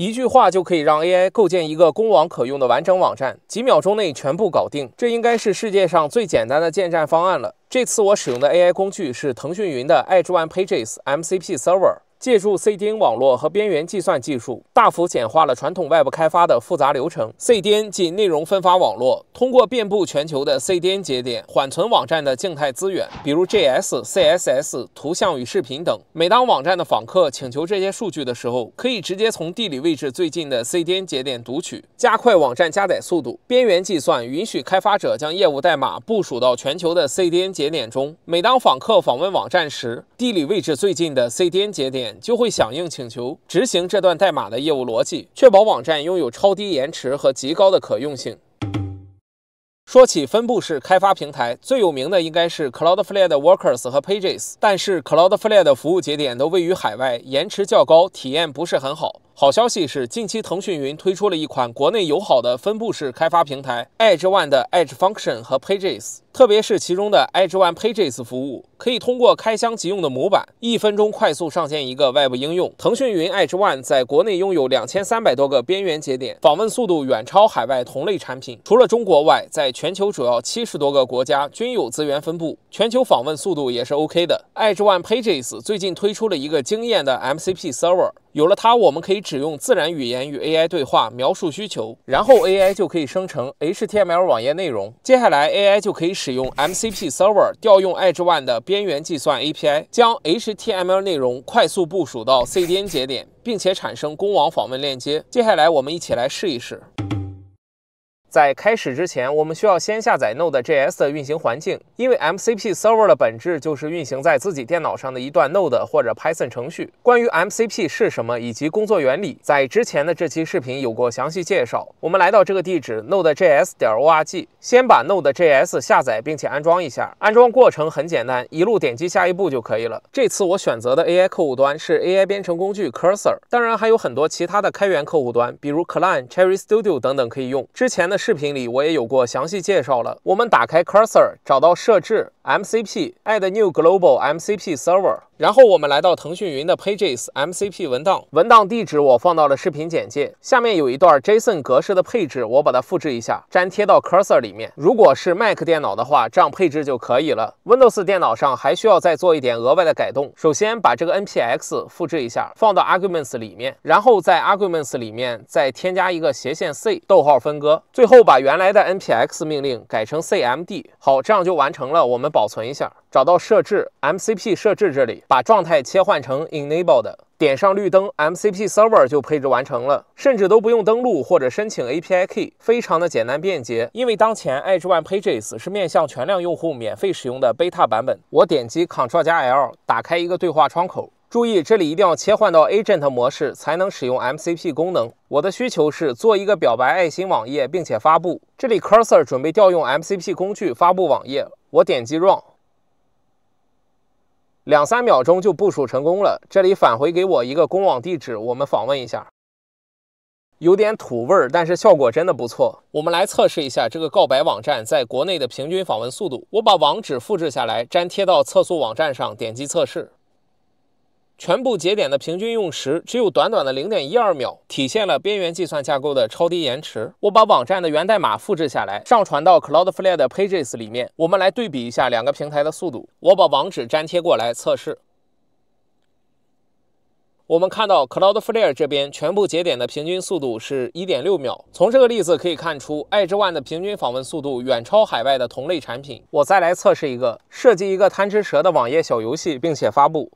一句话就可以让 AI 构建一个公网可用的完整网站，几秒钟内全部搞定。这应该是世界上最简单的建站方案了。这次我使用的 AI 工具是腾讯云的 EdgeOne Pages MCP Server。借助 CDN 网络和边缘计算技术，大幅简化了传统外部开发的复杂流程。CDN 即内容分发网络，通过遍布全球的 CDN 节点缓存网站的静态资源，比如 JS、CSS、图像与视频等。每当网站的访客请求这些数据的时候，可以直接从地理位置最近的 CDN 节点读取，加快网站加载速度。边缘计算允许开发者将业务代码部署到全球的 CDN 节点中，每当访客访问网站时，地理位置最近的 CDN 节点。就会响应请求，执行这段代码的业务逻辑，确保网站拥有超低延迟和极高的可用性。说起分布式开发平台，最有名的应该是 Cloudflare 的 Workers 和 Pages，但是 Cloudflare 的服务节点都位于海外，延迟较高，体验不是很好。好消息是，近期腾讯云推出了一款国内友好的分布式开发平台 EdgeOne 的 Edge Function 和 Pages。特别是其中的 Edge One Pages 服务，可以通过开箱即用的模板，一分钟快速上线一个外部应用。腾讯云 Edge One 在国内拥有两千三百多个边缘节点，访问速度远超海外同类产品。除了中国外，在全球主要七十多个国家均有资源分布，全球访问速度也是 OK 的。Edge One Pages 最近推出了一个惊艳的 MCP Server，有了它，我们可以只用自然语言与 AI 对话描述需求，然后 AI 就可以生成 HTML 网页内容。接下来 AI 就可以。使用 MCP Server 调用 Edge One 的边缘计算 API，将 HTML 内容快速部署到 CDN 节点，并且产生公网访问链接。接下来，我们一起来试一试。在开始之前，我们需要先下载 Node.js 的运行环境，因为 MCP Server 的本质就是运行在自己电脑上的一段 Node 或者 Python 程序。关于 MCP 是什么以及工作原理，在之前的这期视频有过详细介绍。我们来到这个地址 nodejs 点 org，先把 Node.js 下载并且安装一下。安装过程很简单，一路点击下一步就可以了。这次我选择的 AI 客户端是 AI 编程工具 Cursor，当然还有很多其他的开源客户端，比如 c l i n Cherry Studio 等等可以用。之前的。视频里我也有过详细介绍了。我们打开 Cursor，找到设置，MCP Add New Global MCP Server。然后我们来到腾讯云的 Pages MCP 文档，文档地址我放到了视频简介。下面有一段 JSON 格式的配置，我把它复制一下，粘贴到 Cursor 里面。如果是 Mac 电脑的话，这样配置就可以了。Windows 电脑上还需要再做一点额外的改动。首先把这个 Npx 复制一下，放到 Arguments 里面，然后在 Arguments 里面再添加一个斜线 c，逗号分割。最后把原来的 Npx 命令改成 cmd。好，这样就完成了。我们保存一下。找到设置 MCP 设置这里，把状态切换成 Enabled，点上绿灯，MCP Server 就配置完成了，甚至都不用登录或者申请 API Key，非常的简单便捷。因为当前 Edge One Pages 是面向全量用户免费使用的 Beta 版本。我点击 Ctrl 加 L 打开一个对话窗口，注意这里一定要切换到 Agent 模式才能使用 MCP 功能。我的需求是做一个表白爱心网页，并且发布。这里 Cursor 准备调用 MCP 工具发布网页，我点击 Run。两三秒钟就部署成功了，这里返回给我一个公网地址，我们访问一下，有点土味儿，但是效果真的不错。我们来测试一下这个告白网站在国内的平均访问速度，我把网址复制下来，粘贴到测速网站上，点击测试。全部节点的平均用时只有短短的零点一二秒，体现了边缘计算架构的超低延迟。我把网站的源代码复制下来，上传到 Cloudflare 的 Pages 里面，我们来对比一下两个平台的速度。我把网址粘贴过来测试。我们看到 Cloudflare 这边全部节点的平均速度是一点六秒。从这个例子可以看出，Edge One 的平均访问速度远超海外的同类产品。我再来测试一个，设计一个贪吃蛇的网页小游戏，并且发布。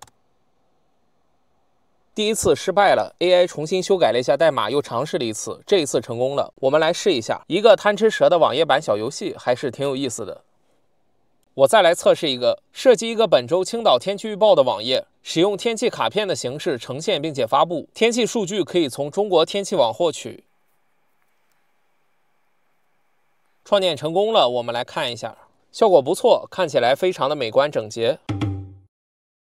第一次失败了，AI 重新修改了一下代码，又尝试了一次，这一次成功了。我们来试一下一个贪吃蛇的网页版小游戏，还是挺有意思的。我再来测试一个，设计一个本周青岛天气预报的网页，使用天气卡片的形式呈现，并且发布天气数据可以从中国天气网获取。创建成功了，我们来看一下，效果不错，看起来非常的美观整洁。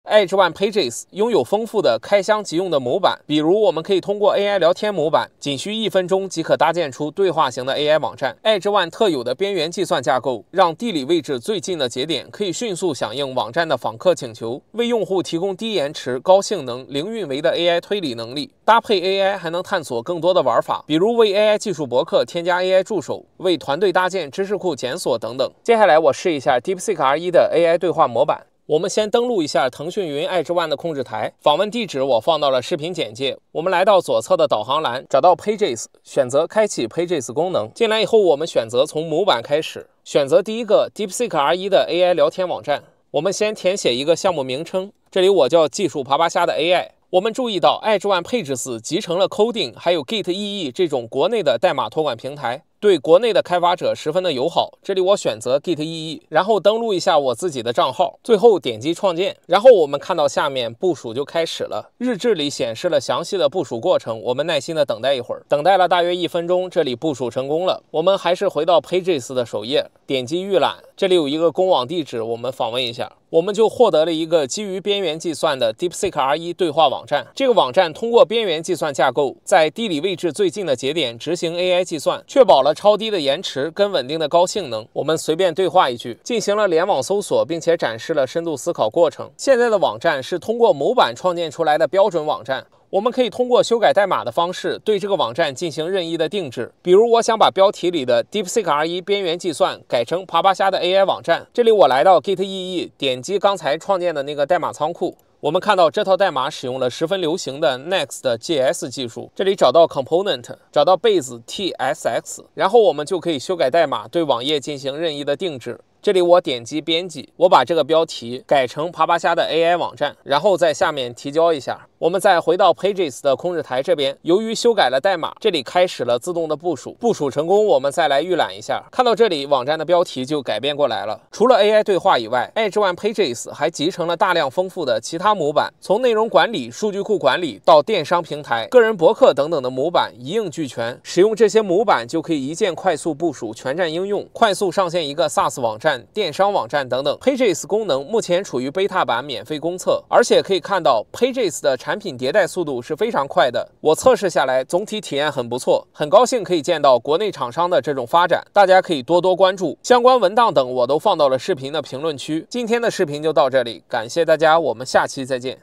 EdgeOne Pages 拥有丰富的开箱即用的模板，比如我们可以通过 AI 聊天模板，仅需一分钟即可搭建出对话型的 AI 网站。EdgeOne 特有的边缘计算架构，让地理位置最近的节点可以迅速响应网站的访客请求，为用户提供低延迟、高性能、零运维的 AI 推理能力。搭配 AI 还能探索更多的玩法，比如为 AI 技术博客添加 AI 助手，为团队搭建知识库检索等等。接下来我试一下 DeepSeek R1 的 AI 对话模板。我们先登录一下腾讯云 EdgeOne 的控制台，访问地址我放到了视频简介。我们来到左侧的导航栏，找到 Pages，选择开启 Pages 功能。进来以后，我们选择从模板开始，选择第一个 DeepSeek R1 的 AI 聊天网站。我们先填写一个项目名称，这里我叫“技术爬爬虾”的 AI。我们注意到 EdgeOne Pages 集成了 Coding 还有 GitEE 这种国内的代码托管平台。对国内的开发者十分的友好。这里我选择 GitEE，然后登录一下我自己的账号，最后点击创建，然后我们看到下面部署就开始了。日志里显示了详细的部署过程，我们耐心的等待一会儿。等待了大约一分钟，这里部署成功了。我们还是回到 Pages 的首页，点击预览。这里有一个公网地址，我们访问一下，我们就获得了一个基于边缘计算的 DeepSeek R 一对话网站。这个网站通过边缘计算架构，在地理位置最近的节点执行 AI 计算，确保了超低的延迟跟稳定的高性能。我们随便对话一句，进行了联网搜索，并且展示了深度思考过程。现在的网站是通过模板创建出来的标准网站。我们可以通过修改代码的方式对这个网站进行任意的定制。比如，我想把标题里的 DeepSeek R1 边缘计算改成爬爬虾的 AI 网站。这里我来到 Git EE，点击刚才创建的那个代码仓库。我们看到这套代码使用了十分流行的 Next.js 技术。这里找到 Component，找到 base.tsx，然后我们就可以修改代码，对网页进行任意的定制。这里我点击编辑，我把这个标题改成“爬爬虾的 AI 网站”，然后在下面提交一下。我们再回到 Pages 的控制台这边，由于修改了代码，这里开始了自动的部署。部署成功，我们再来预览一下。看到这里，网站的标题就改变过来了。除了 AI 对话以外，EdgeOne Pages 还集成了大量丰富的其他模板，从内容管理、数据库管理到电商平台、个人博客等等的模板一应俱全。使用这些模板就可以一键快速部署全站应用，快速上线一个 SaaS 网站。电商网站等等，Pages 功能目前处于 beta 版免费公测，而且可以看到 Pages 的产品迭代速度是非常快的。我测试下来总体体验很不错，很高兴可以见到国内厂商的这种发展，大家可以多多关注相关文档等，我都放到了视频的评论区。今天的视频就到这里，感谢大家，我们下期再见。